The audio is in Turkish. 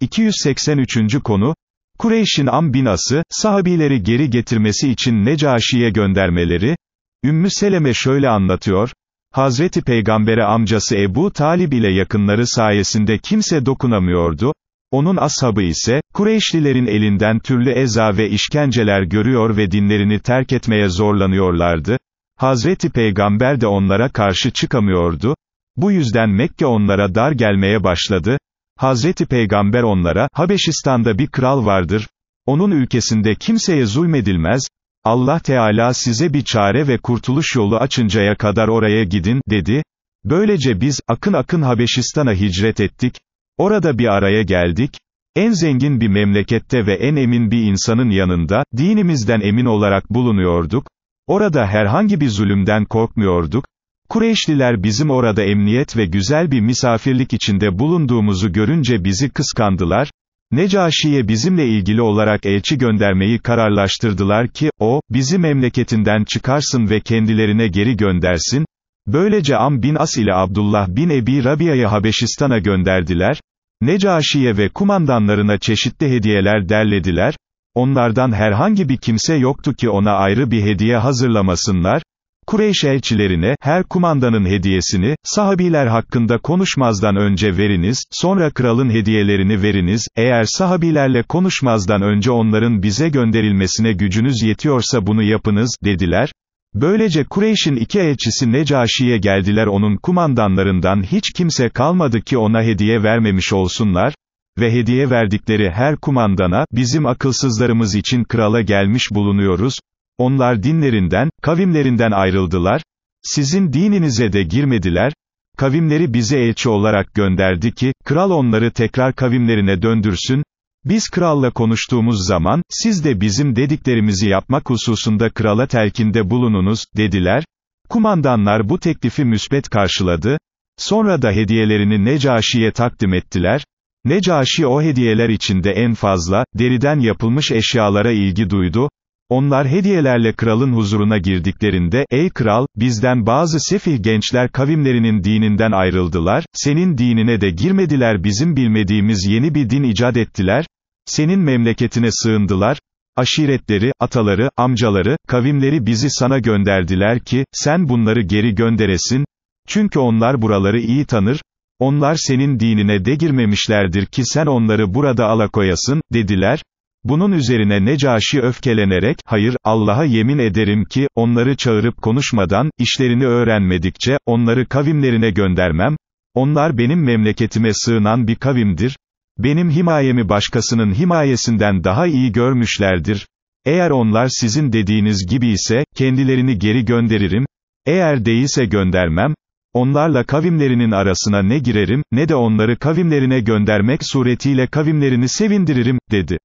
283. konu, Kureyş'in Am bin sahabileri geri getirmesi için Necaşi'ye göndermeleri, Ümmü Seleme şöyle anlatıyor, Hazreti Peygamber'e amcası Ebu Talib ile yakınları sayesinde kimse dokunamıyordu, onun ashabı ise, Kureyşlilerin elinden türlü eza ve işkenceler görüyor ve dinlerini terk etmeye zorlanıyorlardı, Hazreti Peygamber de onlara karşı çıkamıyordu, bu yüzden Mekke onlara dar gelmeye başladı, Hazreti Peygamber onlara, Habeşistan'da bir kral vardır, onun ülkesinde kimseye zulmedilmez, Allah Teala size bir çare ve kurtuluş yolu açıncaya kadar oraya gidin, dedi. Böylece biz, akın akın Habeşistan'a hicret ettik, orada bir araya geldik, en zengin bir memlekette ve en emin bir insanın yanında, dinimizden emin olarak bulunuyorduk, orada herhangi bir zulümden korkmuyorduk, Kureyşliler bizim orada emniyet ve güzel bir misafirlik içinde bulunduğumuzu görünce bizi kıskandılar, Necaşi'ye bizimle ilgili olarak elçi göndermeyi kararlaştırdılar ki, o, bizi memleketinden çıkarsın ve kendilerine geri göndersin, böylece Am bin As ile Abdullah bin Ebi Rabia'yı Habeşistan'a gönderdiler, Necaşi'ye ve kumandanlarına çeşitli hediyeler derlediler, onlardan herhangi bir kimse yoktu ki ona ayrı bir hediye hazırlamasınlar, Kureyş elçilerine, her kumandanın hediyesini, sahabiler hakkında konuşmazdan önce veriniz, sonra kralın hediyelerini veriniz, eğer sahabilerle konuşmazdan önce onların bize gönderilmesine gücünüz yetiyorsa bunu yapınız, dediler. Böylece Kureyş'in iki elçisi Necaşi'ye geldiler onun kumandanlarından hiç kimse kalmadı ki ona hediye vermemiş olsunlar, ve hediye verdikleri her kumandana, bizim akılsızlarımız için krala gelmiş bulunuyoruz, onlar dinlerinden, kavimlerinden ayrıldılar, sizin dininize de girmediler, kavimleri bize elçi olarak gönderdi ki, kral onları tekrar kavimlerine döndürsün, biz kralla konuştuğumuz zaman, siz de bizim dediklerimizi yapmak hususunda krala telkinde bulununuz, dediler, kumandanlar bu teklifi müsbet karşıladı, sonra da hediyelerini Necaşi'ye takdim ettiler, Necaşi o hediyeler içinde en fazla, deriden yapılmış eşyalara ilgi duydu, onlar hediyelerle kralın huzuruna girdiklerinde, ey kral, bizden bazı sefih gençler kavimlerinin dininden ayrıldılar, senin dinine de girmediler bizim bilmediğimiz yeni bir din icat ettiler, senin memleketine sığındılar, aşiretleri, ataları, amcaları, kavimleri bizi sana gönderdiler ki, sen bunları geri gönderesin, çünkü onlar buraları iyi tanır, onlar senin dinine de girmemişlerdir ki sen onları burada alakoyasın, dediler, bunun üzerine Necaşi öfkelenerek, hayır, Allah'a yemin ederim ki, onları çağırıp konuşmadan, işlerini öğrenmedikçe, onları kavimlerine göndermem, onlar benim memleketime sığınan bir kavimdir, benim himayemi başkasının himayesinden daha iyi görmüşlerdir, eğer onlar sizin dediğiniz gibi ise, kendilerini geri gönderirim, eğer değilse göndermem, onlarla kavimlerinin arasına ne girerim, ne de onları kavimlerine göndermek suretiyle kavimlerini sevindiririm, dedi.